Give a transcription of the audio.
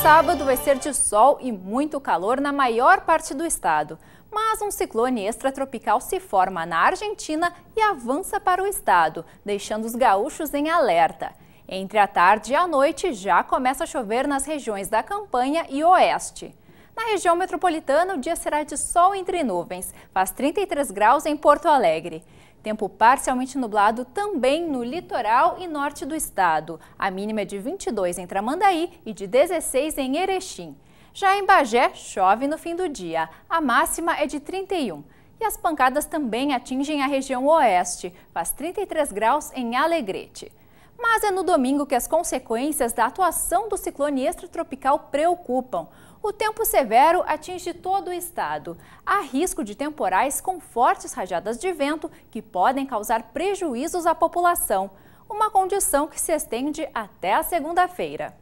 sábado vai ser de sol e muito calor na maior parte do estado. Mas um ciclone extratropical se forma na Argentina e avança para o estado, deixando os gaúchos em alerta. Entre a tarde e a noite já começa a chover nas regiões da Campanha e Oeste. Na região metropolitana, o dia será de sol entre nuvens. Faz 33 graus em Porto Alegre. Tempo parcialmente nublado também no litoral e norte do estado. A mínima é de 22 em Tramandaí e de 16 em Erechim. Já em Bagé, chove no fim do dia. A máxima é de 31. E as pancadas também atingem a região oeste. Faz 33 graus em Alegrete. Mas é no domingo que as consequências da atuação do ciclone extratropical preocupam. O tempo severo atinge todo o estado. Há risco de temporais com fortes rajadas de vento que podem causar prejuízos à população, uma condição que se estende até a segunda-feira.